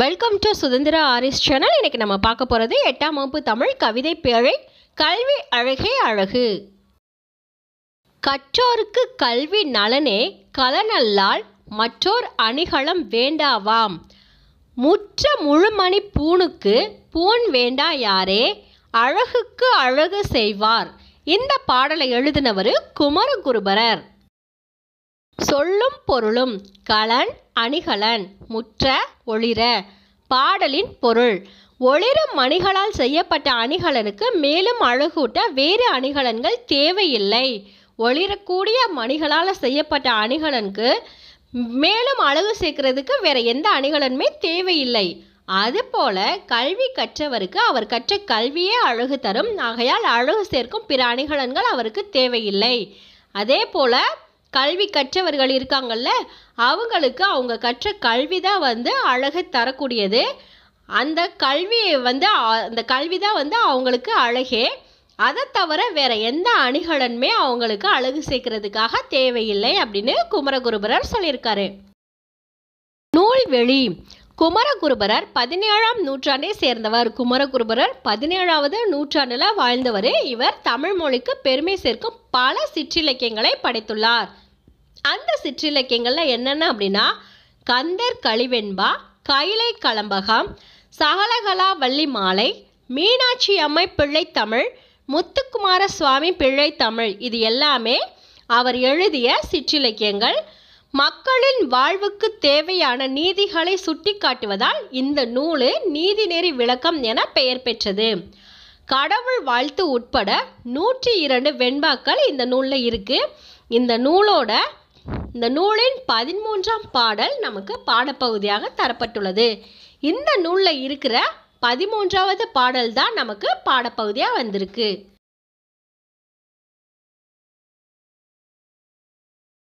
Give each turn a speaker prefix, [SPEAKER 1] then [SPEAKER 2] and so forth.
[SPEAKER 1] welcome to Suthanthira Aaris channel இன்றைக்கி நம்ம பார்க்க போகிறது எட்டாம் வகுப்பு தமிழ் கவிதை பேழை கல்வி அழகே அழகு கற்றோருக்கு கல்வி நலனே கலனல்லால் மற்றோர் அணிகலம் வேண்டாவாம் முற்ற முழுமணி பூணுக்கு பூன் வேண்டா யாரே அழகுக்கு அழகு செய்வார் இந்த பாடலை எழுதினவர் குமரகுருபரர் சொல்லும் பொருளும் கலன் அணிகலன் முற்ற ஒளிர பாடலின் பொருள் ஒளிரும் மணிகளால் செய்யப்பட்ட அணிகலனுக்கு மேலும் அழகூட்ட வேறு அணிகலன்கள் தேவையில்லை ஒளிரக்கூடிய மணிகளால் செய்யப்பட்ட அணிகலனுக்கு மேலும் அழகு சேர்க்கிறதுக்கு வேற எந்த அணிகலனுமே தேவையில்லை அதுபோல கல்வி கற்றவருக்கு அவர் கற்ற கல்வியே அழகு தரும் ஆகையால் அழகு சேர்க்கும் பிற அணிகலன்கள் அவருக்கு தேவையில்லை அதே போல கல்வி கற்றவர்கள் இருக்காங்கல்ல அவங்களுக்கு அவங்க கற்ற கல்வி தான் வந்து அழகை தரக்கூடியது அந்த கல்வியை வந்து அந்த கல்வி தான் வந்து அவங்களுக்கு அழகே அதை தவிர வேறு எந்த அணிகலனுமே அவங்களுக்கு அழகு சேர்க்கறதுக்காக தேவையில்லை அப்படின்னு குமரகுருபரர் சொல்லியிருக்காரு நூல்வெளி குமரகுருபரர் பதினேழாம் நூற்றாண்டை சேர்ந்தவர் குமரகுருபரர் பதினேழாவது நூற்றாண்டில் வாழ்ந்தவர் இவர் தமிழ் மொழிக்கு பெருமை சேர்க்கும் பல சிற்றிலக்கியங்களை படைத்துள்ளார் அந்த சிற்றிலக்கியங்களில் என்னென்ன அப்படின்னா கந்தர் கழிவெண்பா கைலை கலம்பகம் சகலகலா வள்ளி மாலை மீனாட்சி அம்மை பிள்ளை தமிழ் முத்துக்குமார சுவாமி பிள்ளை தமிழ் இது எல்லாமே அவர் எழுதிய சிற்றிலக்கியங்கள் மக்களின் வாழ்வுக்கு தேவையான நீதிகளை சுட்டிக்காட்டுவதால் இந்த நூலு நீதிநெறி விளக்கம் என பெயர் பெற்றது கடவுள் வாழ்த்து உட்பட நூற்றி இரண்டு வெண்பாக்கள் இந்த நூலில் இருக்குது இந்த நூலோட இந்த நூலின் பதிமூன்றாம் பாடல் நமக்கு பாடப்பகுதியாக தரப்பட்டுள்ளது இந்த நூலில் இருக்கிற பதிமூன்றாவது பாடல் தான் நமக்கு பாடப்பகுதியாக வந்திருக்கு